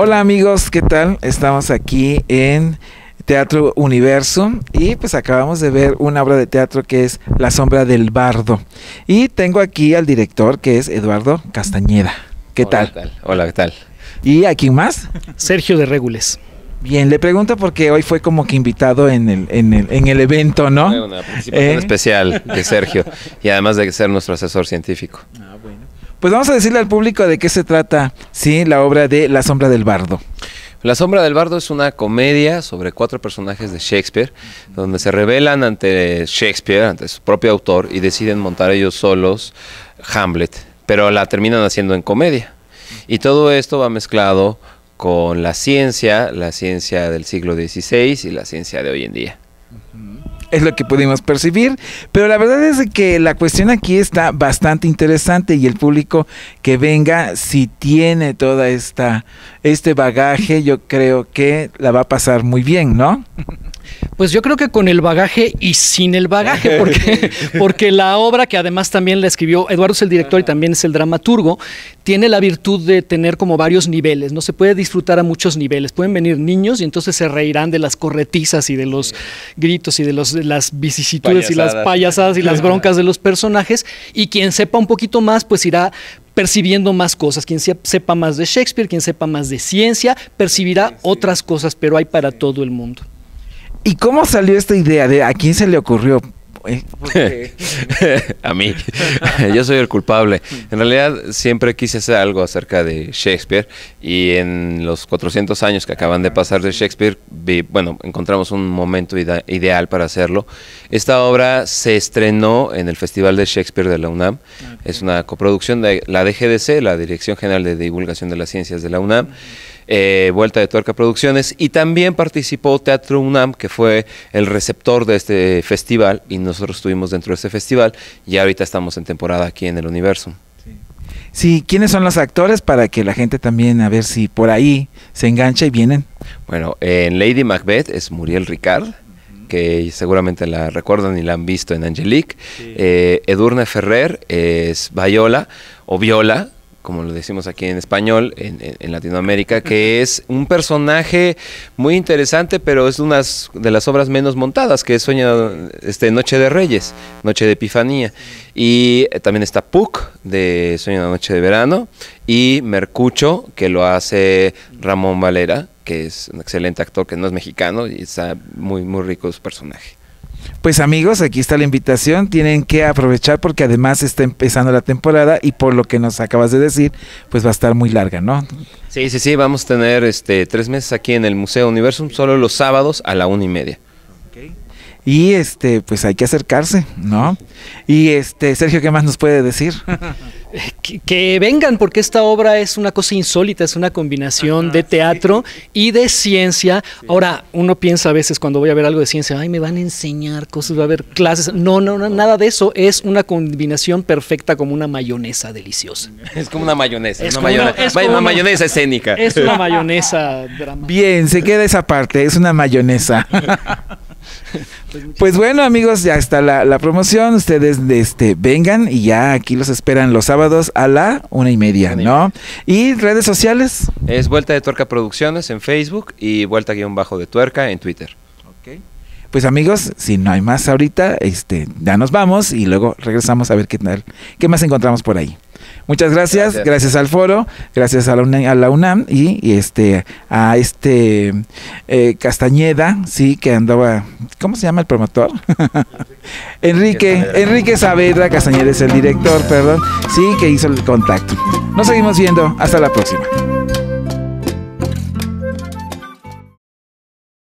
Hola amigos, ¿qué tal? Estamos aquí en Teatro Universo y pues acabamos de ver una obra de teatro que es La sombra del bardo. Y tengo aquí al director que es Eduardo Castañeda. ¿Qué tal? Hola, ¿qué tal? ¿Y a quién más? Sergio de Régules. Bien, le pregunto porque hoy fue como que invitado en el, en el, en el evento, ¿no? Una participación eh. especial de Sergio y además de ser nuestro asesor científico. Ah, pues vamos a decirle al público de qué se trata, sí, la obra de La sombra del bardo. La sombra del bardo es una comedia sobre cuatro personajes de Shakespeare, donde se rebelan ante Shakespeare, ante su propio autor, y deciden montar ellos solos Hamlet, pero la terminan haciendo en comedia. Y todo esto va mezclado con la ciencia, la ciencia del siglo XVI y la ciencia de hoy en día es lo que pudimos percibir. Pero la verdad es que la cuestión aquí está bastante interesante y el público que venga, si tiene toda esta este bagaje, yo creo que la va a pasar muy bien, ¿no? Pues yo creo que con el bagaje y sin el bagaje, porque, la obra que además también la escribió, Eduardo es el director y también es el dramaturgo, tiene la virtud de tener como varios niveles, ¿no? Se puede disfrutar a muchos niveles. Pueden venir niños y entonces se reirán de las corretizas y de los gritos y de, las vicisitudes y las payasadas y las broncas de los personajes. Y quien sepa un poquito más, pues irá percibiendo más cosas. Quien sepa más de Shakespeare, quien sepa más de ciencia, percibirá otras cosas, pero hay para todo el mundo. ¿Y cómo salió esta idea? ¿De a quién se le ocurrió? Eh, a mí. Yo soy el culpable. En realidad siempre quise hacer algo acerca de Shakespeare y en los 400 años que acaban de pasar de Shakespeare, bueno, encontramos un momento ideal para hacerlo. Esta obra se estrenó en el Festival de Shakespeare de la UNAM ah, es una coproducción de la DGDC, la Dirección General de Divulgación de las Ciencias de la UNAM, eh, Vuelta de Tuerca Producciones, y también participó Teatro UNAM, que fue el receptor de este festival, y nosotros estuvimos dentro de este festival, y ahorita estamos en temporada aquí en el universo. Sí, ¿quiénes son los actores para que la gente también a ver si por ahí se engancha y vienen? Bueno, en Lady Macbeth es Muriel Ricard que seguramente la recuerdan y la han visto en Angelique. Eh, Edurne Ferrer es Viola, o Viola, como lo decimos aquí en español, en, Latinoamérica, que es un personaje muy interesante, pero es una de las obras menos montadas, que es Sueño, este, Noche de Reyes, Noche de Epifanía. Y eh, también está Puck, de Sueño de Noche de Verano, y Mercucho, que lo hace Ramón Valera, que es un excelente actor, que no es mexicano y está muy, muy rico su personaje. Pues amigos, aquí está la invitación, tienen que aprovechar porque además está empezando la temporada y por lo que nos acabas de decir, pues va a estar muy larga, ¿no? Sí, sí, sí, vamos a tener este, tres meses aquí en el Museo Universum, solo los sábados a la una y media. Okay. Y este, pues hay que acercarse, ¿no? Y este, Sergio, ¿qué más nos puede decir? Eh, que, vengan, porque esta obra es una cosa insólita, es una combinación ah, de teatro y de ciencia. Ahora, uno piensa a veces cuando voy a ver algo de ciencia, ay, me van a enseñar cosas, va a haber clases. No, no, no, nada de eso. Es una combinación perfecta como una mayonesa deliciosa. Es como una mayonesa, es mayonesa, una mayonesa escénica. Es una mayonesa dramática. Bien, se queda esa parte, es una mayonesa. Pues, pues bueno, amigos, ya está la, promoción. Ustedes este, vengan y ya aquí los esperan los sábados a la una y media, y ¿no? ¿Y redes sociales? Es Vuelta de Tuerca Producciones en Facebook y Vuelta Guión Bajo de Tuerca en Twitter. Pues amigos, si no hay más ahorita, este, ya nos vamos y luego regresamos a ver qué qué más encontramos por ahí. Muchas gracias, gracias, al foro, gracias a la UNAM, y, este a este eh, Castañeda, sí, que andaba, ¿cómo se llama el promotor? Enrique, Enrique Saavedra Castañeda es el director, perdón, sí, que hizo el contacto. Nos seguimos viendo, hasta la próxima.